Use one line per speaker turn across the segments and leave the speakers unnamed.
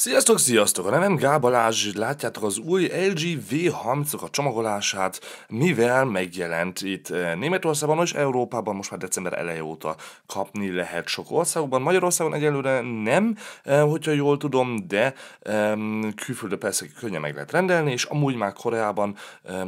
Sziasztok, sziasztok! A nevem Gál Balázs, látjátok az új LG v 30 a csomagolását, mivel megjelent itt eh, Németországban és Európában most már december eleje óta kapni lehet sok országban. Magyarországon egyelőre nem, eh, hogyha jól tudom, de külföldre persze könnyen meg lehet rendelni, és amúgy már Koreában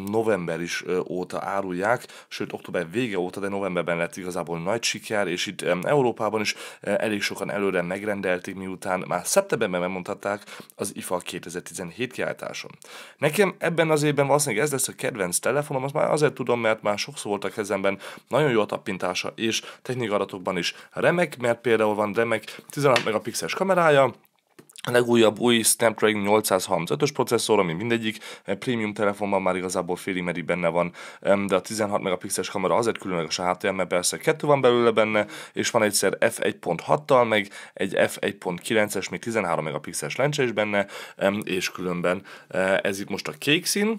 november is óta árulják, sőt október vége óta, de novemberben lett igazából nagy siker, és itt Európában is eh, elég sokan előre megrendelték, miután már szeptemberben megmondhat bemutatták az IFA 2017 kiáltáson. Nekem ebben az évben valószínűleg ez lesz a kedvenc telefonom, azt már azért tudom, mert már sokszor volt a kezemben, nagyon jó a tapintása és adatokban is remek, mert például van remek 16 megapixeles kamerája, a legújabb új Snapdragon 835-ös processzor, ami mindegyik eh, premium telefonban már igazából féli, mert benne van, de a 16 megapixeles kamera azért különleges a HTM, mert persze kettő van belőle benne, és van egyszer f1.6-tal, meg egy f1.9-es, még 13 megapixeles lencse is benne, és különben eh, ez itt most a kék szín,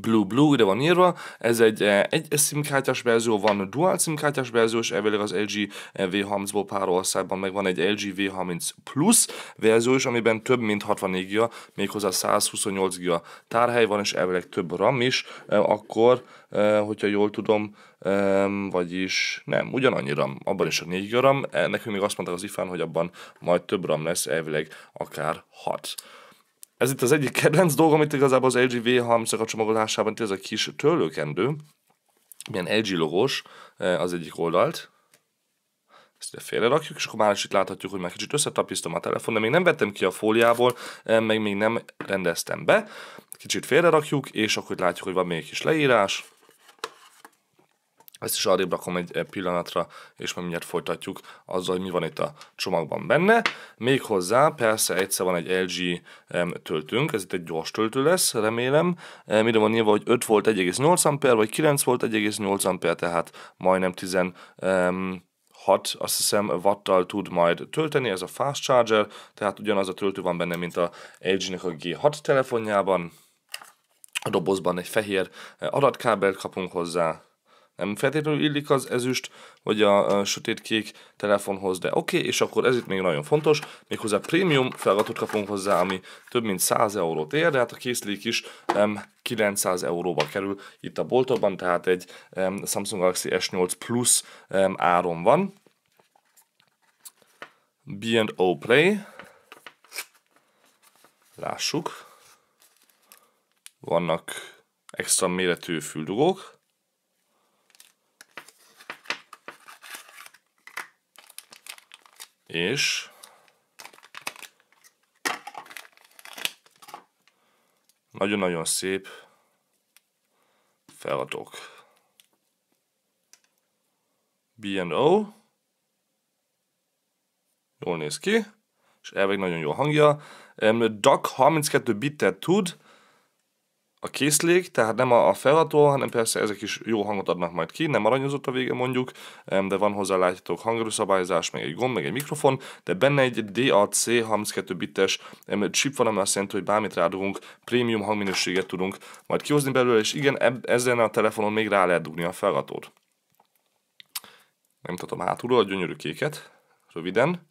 Blue Blue ide van írva, ez egy eh, egy SIM-kártyás verzió, van dual SIM-kártyás verzió, és elvileg az LG eh, V30-ból pár országban meg van egy LG V30 Plus verzió is, amiben több mint 64 giga, méghozzá 128 giga tárhely van, és elvileg több RAM is, eh, akkor, hogyha jól tudom, vagyis nem, ugyanannyi RAM, abban is a 4 giga RAM, nekünk még azt mondták az ifán, hogy abban majd több RAM lesz, elvileg akár 6. Ez itt az egyik kedvenc dolog, amit igazából az LG V30 ak a csomagolásában, ez a kis törlőkendő, milyen LG logos eh, az egyik oldalt, ezt ide félre rakjuk, és akkor már is itt láthatjuk, hogy már kicsit összetapiztam a telefon, de még nem vettem ki a fóliából, eh, meg még nem rendeztem be. Kicsit félre rakjuk, és akkor látjuk, hogy van még egy kis leírás, ezt is arrébb rakom egy pillanatra, és majd mindjárt folytatjuk azzal, hogy mi van itt a csomagban benne. Méghozzá persze egyszer van egy LG töltőnk, ez itt egy gyors töltő lesz, remélem. Mire van nyilván, hogy 5 volt 1,8 amper, vagy 9 volt 1,8 amper, tehát majdnem 10 6, azt hiszem, wattal tud majd tölteni, ez a fast charger, tehát ugyanaz a töltő van benne, mint a LG-nek a G6 telefonjában. A dobozban egy fehér eh, adatkábelt kapunk hozzá, nem feltétlenül illik az ezüst, vagy a, a sötétkék telefonhoz, de oké, okay, és akkor ez itt még nagyon fontos, méghozzá prémium feladatot kapunk hozzá, ami több mint 100 eurót ér, de hát a készlék is em, 900 euróba kerül itt a boltokban, tehát egy em, Samsung Galaxy S8 Plus em, áron van. B&O Play. Lássuk. Vannak extra méretű füldugók. és nagyon-nagyon szép feladatok. B&O jól néz ki, és elvég nagyon jó hangja. Doc 32 bitet tud, a készlék, tehát nem a felható, hanem persze ezek is jó hangot adnak majd ki, nem aranyozott a vége mondjuk, de van hozzá látjátok hangerőszabályzás, meg egy gomb, meg egy mikrofon, de benne egy DAC 32 bites chip van, ami azt jelenti, hogy bármit rádugunk, prémium hangminőséget tudunk majd kihozni belőle, és igen, ezen a telefonon még rá lehet dugni a felhatót. Nem tudom hátulról a gyönyörű kéket, röviden,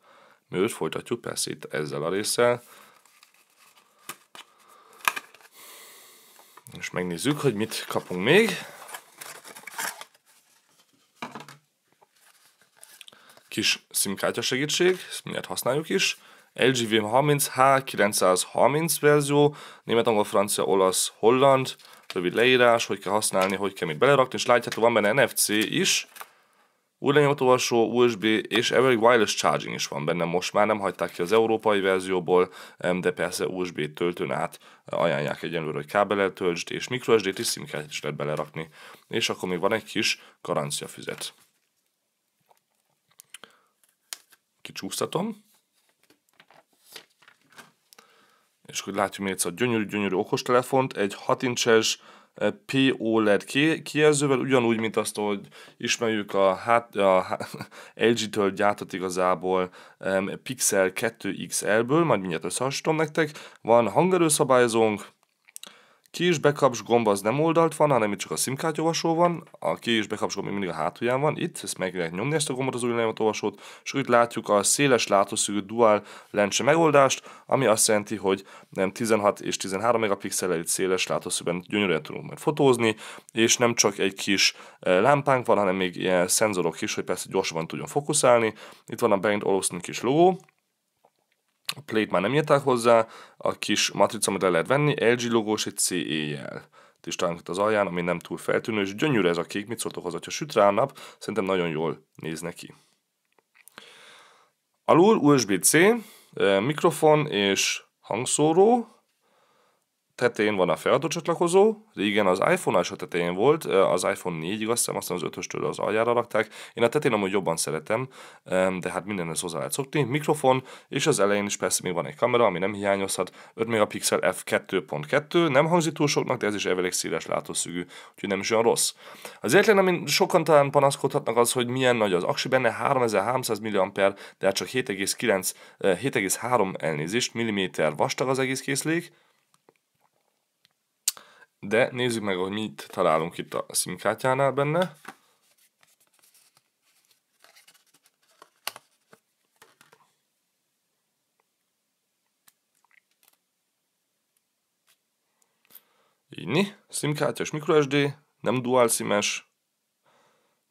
mert folytatjuk persze itt ezzel a résszel, és megnézzük, hogy mit kapunk még. Kis szimkártya segítség, ezt mindjárt használjuk is. LG VM30 H930 verzió, német, angol, francia, olasz, holland, rövid leírás, hogy kell használni, hogy kell mit belerakni, és látjátok, van benne NFC is, Újranyomatolvasó, USB és Every wireless charging is van benne most már, nem hagyták ki az európai verzióból, de persze USB töltőn át eh, ajánlják egyenlőre, hogy kábelet töltsd, és microSD-t és sim is lehet belerakni, és akkor még van egy kis garanciafüzet. Kicsúsztatom. És hogy látjuk még egyszer a gyönyörű-gyönyörű okostelefont, egy 6 incses Eh, P P-OLED kijelzővel, ugyanúgy, mint azt, hogy ismerjük a, hát, a LG-től gyártott igazából um, Pixel 2XL-ből, majd mindjárt összehasonlítom nektek, van hangerőszabályozónk, ki is bekapcs gomb az nem oldalt van, hanem itt csak a SIM olvasó van, a ki is bekapcs gomb mindig a hátulján van, itt, ezt meg lehet nyomni ezt a gombot az új olvasót, és itt látjuk a széles látószögű dual lencse megoldást, ami azt jelenti, hogy nem 16 és 13 megapixellel itt széles látószögben gyönyörűen tudunk majd fotózni, és nem csak egy kis e, lámpánk van, hanem még ilyen szenzorok is, hogy persze gyorsan tudjon fókuszálni. Itt van a Bang Olufsen kis logó, a plate már nem nyerták hozzá, a kis matrica, amit le lehet venni, LG logós egy CE-jel is talán az alján, ami nem túl feltűnő, és gyönyörű ez a kék, mit szóltok hozzá, ha süt rá a nap, szerintem nagyon jól néz neki. Alul USB-C, eh, mikrofon és hangszóró, tetején van a feladatsatlakozó, igen, az iPhone alsó tetején volt, eh, az iPhone 4-ig, azt hiszem, aztán az 5-östől az aljára rakták. Én a tetén amúgy jobban szeretem, de hát mindenhez hozzá lehet szokni. Mikrofon, és az elején is persze még van egy kamera, ami nem hiányozhat. 5 megapixel f2.2, nem hangzik túl soknak, de ez is elég széles látószögű, úgyhogy nem is olyan rossz. Az egyetlen, amin sokan talán panaszkodhatnak az, hogy milyen nagy az aksi benne, 3300 mAh, de hát csak 7,9, 7,3 eh, elnézést, milliméter vastag az egész készlék, de nézzük meg, hogy mit találunk itt a kártyánál benne. Így, és microSD, nem dual simes,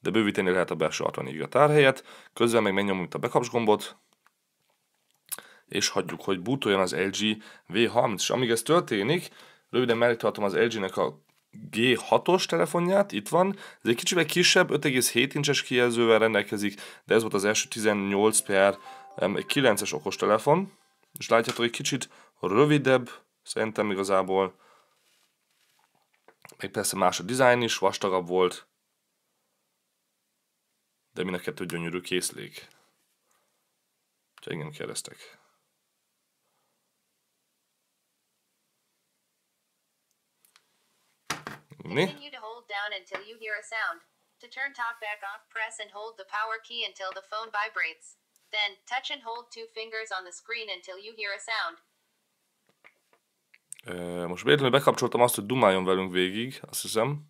de bővíteni lehet a belső 64 a tárhelyet, közben meg itt a bekapcs gombot, és hagyjuk, hogy bootoljon az LG V30. És amíg ez történik, Röviden mellé az LG-nek a G6-os telefonját, itt van, ez egy kicsivel kisebb, 5,7 incses kijelzővel rendelkezik, de ez volt az első 18 per 9-es okostelefon, és látjátok, egy kicsit rövidebb, szerintem igazából, még persze más a dizájn is, vastagabb volt, de mind a kettő gyönyörű készlék. Úgyhogy engem kérdeztek. Ni? Continue to hold down until you hear a sound. To turn talkback off, press and hold the power key until the phone vibrates. Then, touch and hold two fingers on the screen until you hear a sound. most véletlenül bekapcsoltam azt, hogy dumáljon velünk végig, azt hiszem.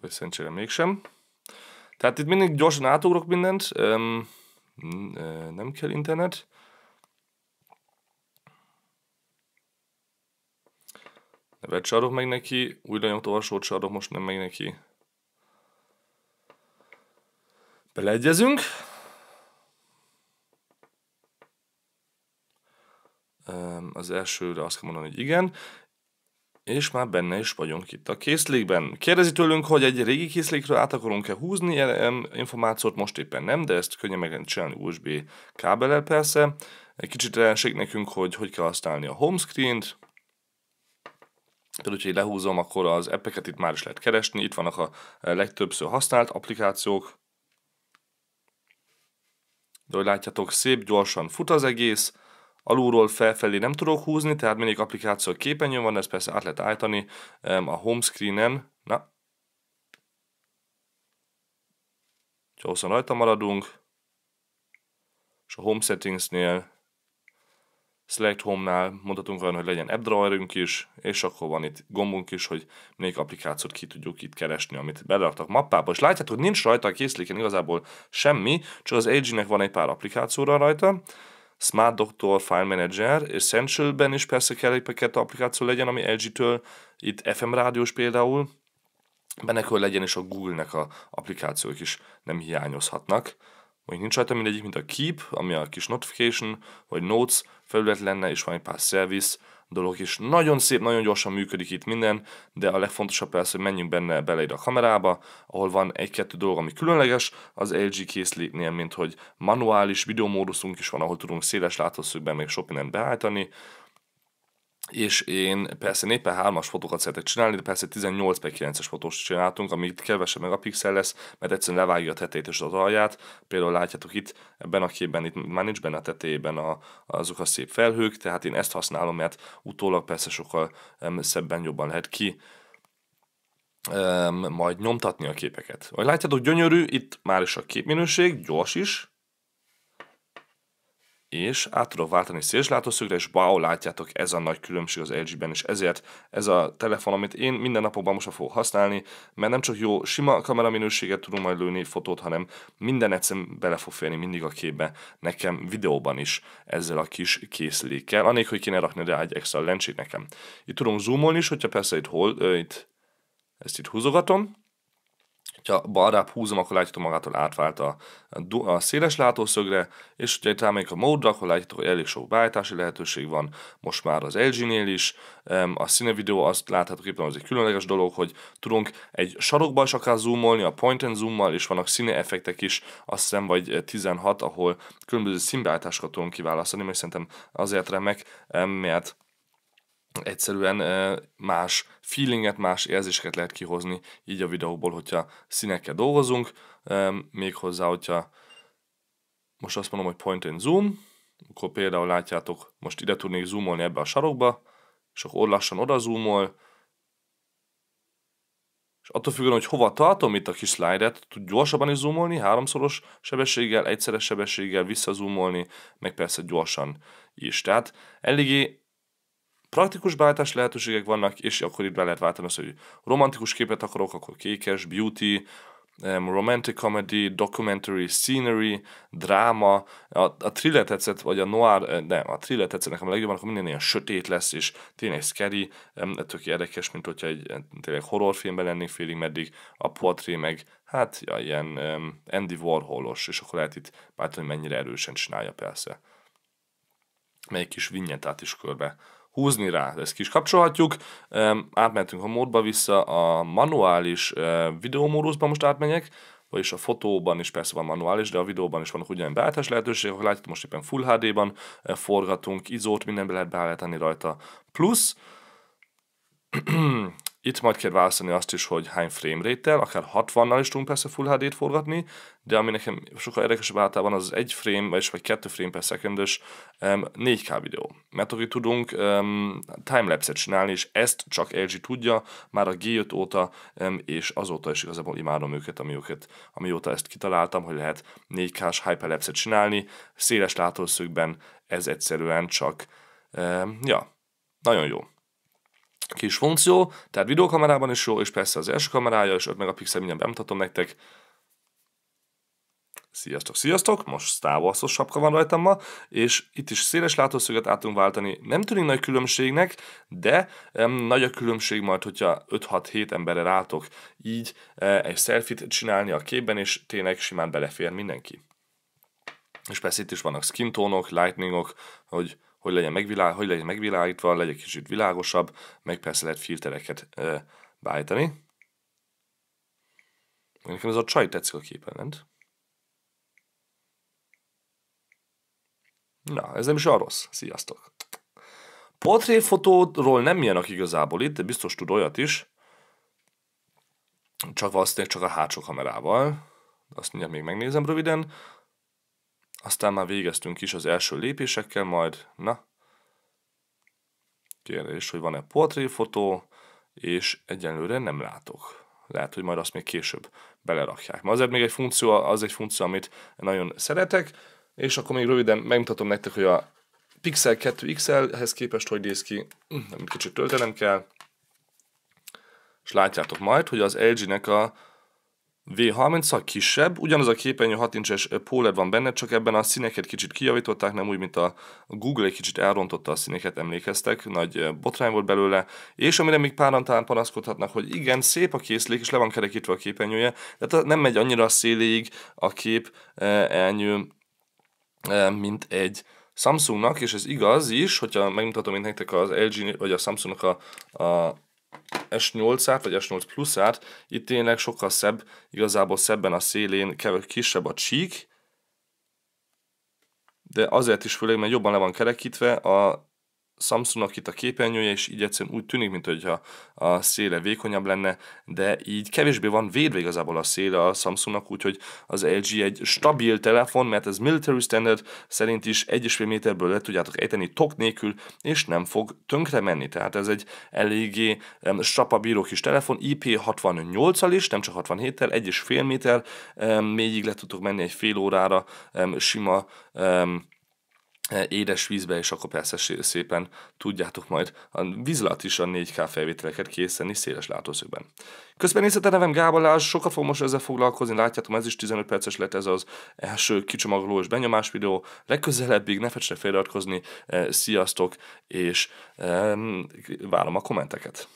Vagy szerencsére mégsem. Tehát itt mindig gyorsan átugrok mindent. Öm, nem kell internet. Nevet se adok meg neki, újra nyomtolvasót se adok most nem meg neki. Beleegyezünk. Az elsőre azt kell mondani, hogy igen. És már benne is vagyunk itt a készlékben. Kérdezi tőlünk, hogy egy régi készlékről át akarunk-e húzni információt, most éppen nem, de ezt könnyen meg lehet csinálni USB kábellel persze. Egy kicsit elség nekünk, hogy hogy kell használni a homescreen t Például, hogyha lehúzom, akkor az appeket itt már is lehet keresni, itt vannak a e, legtöbbször használt applikációk. De ahogy látjátok, szép, gyorsan fut az egész, alulról felfelé nem tudok húzni, tehát mindig applikáció a képernyőn van, ezt persze át lehet állítani a home Na. Csak hosszan rajta maradunk, és a home settingsnél Select Home-nál mondhatunk olyan, hogy legyen AppDrawerünk is, és akkor van itt gombunk is, hogy melyik applikációt ki tudjuk itt keresni, amit beleraktak mappába. És látjátok, hogy nincs rajta a készléken igazából semmi, csak az AG-nek van egy pár applikációra rajta, Smart Doctor, File Manager, Essential-ben is persze kell egy kettő applikáció legyen, ami LG-től, itt FM rádiós például, benne kell legyen, és a Google-nek a applikációk is nem hiányozhatnak. Mondjuk nincs rajta mindegyik, mint a Keep, ami a kis notification, vagy Notes felület lenne, és van egy pár service dolog is. Nagyon szép, nagyon gyorsan működik itt minden, de a legfontosabb persze, hogy menjünk benne bele ide a kamerába, ahol van egy-kettő dolog, ami különleges, az LG készléknél, mint hogy manuális videomóduszunk is van, ahol tudunk széles látószögben még sok mindent beállítani, és én persze népen 3-as fotókat szeretek csinálni, de persze 18 per 9-es fotós csináltunk, ami kevesebb pixel lesz, mert egyszerűen levágja a tetejét és az alját. Például látjátok itt, ebben a képben itt már nincs benne a tetejében a, azok a szép felhők, tehát én ezt használom, mert utólag persze sokkal szebben jobban lehet ki majd nyomtatni a képeket. Ahogy látjátok, gyönyörű, itt már is a képminőség, gyors is, és át tudok váltani szélslátószögre, és wow, látjátok, ez a nagy különbség az LG-ben, és ezért ez a telefon, amit én minden napokban most fogok használni, mert nem csak jó sima minőséget tudunk majd lőni fotót, hanem minden egyszerűen bele fog férni mindig a képbe, nekem videóban is ezzel a kis készlékkel anélkül, hogy kéne rakni rá egy extra lencsét nekem. Itt tudom zoomolni is, hogyha persze itt hol, itt, ezt itt húzogatom, ha balrább húzom, akkor látjátok magától átvált a, a széles látószögre, és ugye itt rámegyek a módra, akkor látjátok, hogy elég sok beállítási lehetőség van, most már az LG-nél is, a videó azt láthatok éppen, az egy különleges dolog, hogy tudunk egy sarokba is akár zoomolni, a point and zoommal, és vannak színe effektek is, azt hiszem, vagy 16, ahol különböző színbeállításokat tudunk kiválasztani, mert szerintem azért remek, mert egyszerűen más feelinget, más érzéseket lehet kihozni így a videóból, hogyha színekkel dolgozunk, méghozzá, hogyha most azt mondom, hogy point and zoom, akkor például látjátok, most ide tudnék zoomolni ebbe a sarokba, és akkor lassan oda zoomol, és attól függően, hogy hova tartom itt a kis slide-et, tud gyorsabban is zoomolni, háromszoros sebességgel, egyszeres sebességgel visszazoomolni, meg persze gyorsan is. Tehát eléggé praktikus beállítás lehetőségek vannak, és akkor itt be lehet váltani azt, hogy romantikus képet akarok, akkor kékes, beauty, um, romantic comedy, documentary, scenery, dráma, a, a thriller tetszett, vagy a noir, nem, eh, a thriller tetszett nekem a legjobban, akkor minden ilyen sötét lesz, és tényleg scary, um, tök érdekes, mint hogyha egy tényleg horrorfilmben lennénk félig meddig, a portré meg hát ja, ilyen um, Andy Warholos, és akkor lehet itt látni, hogy mennyire erősen csinálja persze. Melyik kis vignyetát is körbe húzni rá. Ezt kis kapcsolhatjuk, átmentünk a módba vissza, a manuális videómódusba most átmenjek, vagyis a fotóban is persze van manuális, de a videóban is vannak ugyanilyen beállítás lehetőségek, ahogy látjátok most éppen Full HD-ban e, forgatunk, izót, mindenbe lehet beállítani rajta. Plusz Itt majd kell választani azt is, hogy hány frame rate-tel, akár 60-nal is tudunk persze Full HD-t forgatni, de ami nekem sokkal érdekesebb általában az egy frame, vagyis vagy kettő frame per second-ös um, 4K videó. Mert hogy tudunk um, timelapse-et csinálni, és ezt csak LG tudja, már a G5 óta, um, és azóta is igazából imádom őket, őket, amióta ezt kitaláltam, hogy lehet 4K-s hyperlapse-et csinálni, széles látószögben ez egyszerűen csak, um, ja, nagyon jó kis funkció, tehát videókamerában is jó, és persze az első kamerája, és 5 megapixel mindjárt bemutatom nektek. Sziasztok, sziasztok! Most távolszó sapka van rajtam ma, és itt is széles látószöget át tudunk váltani. Nem tűnik nagy különbségnek, de em, nagy a különbség majd, hogyha 5-6-7 emberre rátok így e, egy selfit csinálni a képben, és tényleg simán belefér mindenki. És persze itt is vannak skin tónok, lightningok, hogy hogy legyen, megvilág, hogy legyen megvilágítva, legyen kicsit világosabb, meg persze lehet filtereket ö, beállítani. Nekem ez a csaj tetszik a képen, nem? Na, ez nem is olyan rossz. Sziasztok! Portréfotóról nem ilyenek igazából itt, de biztos tud olyat is. Csak valószínűleg csak a hátsó kamerával. Azt mindjárt még megnézem röviden. Aztán már végeztünk is az első lépésekkel, majd, na, kérdés, hogy van-e portréfotó, és egyenlőre nem látok. Lehet, hogy majd azt még később belerakják. Ma azért még egy funkció, az egy funkció, amit nagyon szeretek, és akkor még röviden megmutatom nektek, hogy a Pixel 2 XL-hez képest hogy néz ki, nem kicsit töltenem kell, és látjátok majd, hogy az LG-nek a V30 kisebb, ugyanaz a képernyő 6 incses Póler van benne, csak ebben a színeket kicsit kijavították, nem úgy, mint a Google egy kicsit elrontotta a színeket, emlékeztek, nagy botrány volt belőle, és amire még páran talán panaszkodhatnak, hogy igen, szép a készlék, és le van kerekítve a képernyője, tehát nem megy annyira a széléig a kép elnyő, mint egy Samsungnak, és ez igaz is, hogyha megmutatom én nektek az LG vagy a Samsungnak a, a s8-át, vagy S8 pluszát, itt tényleg sokkal szebb, igazából szebben a szélén, kisebb a csík, de azért is főleg, mert jobban le van kerekítve, a Samsungnak itt a képernyője, és így egyszerűen úgy tűnik, mint hogyha a széle vékonyabb lenne, de így kevésbé van védve igazából a széle a Samsungnak, úgyhogy az LG egy stabil telefon, mert ez military standard szerint is 1,5 méterből le tudjátok ejteni tok nélkül, és nem fog tönkre menni. Tehát ez egy eléggé um, strapabíró kis telefon, IP68-al is, nem csak 67-tel, 1,5 méter um, mélyig le tudtok menni egy fél órára um, sima um, E, édes vízbe, és akkor persze szépen tudjátok majd a vízlat is a 4K felvételeket készíteni széles látószögben. Közben nézhet a nevem Gábor Lázs, sokat fog most ezzel foglalkozni, látjátok, ez is 15 perces lett ez az első kicsomagoló és benyomás videó. Legközelebbig ne fecsre feliratkozni, e, sziasztok, és um, várom a kommenteket.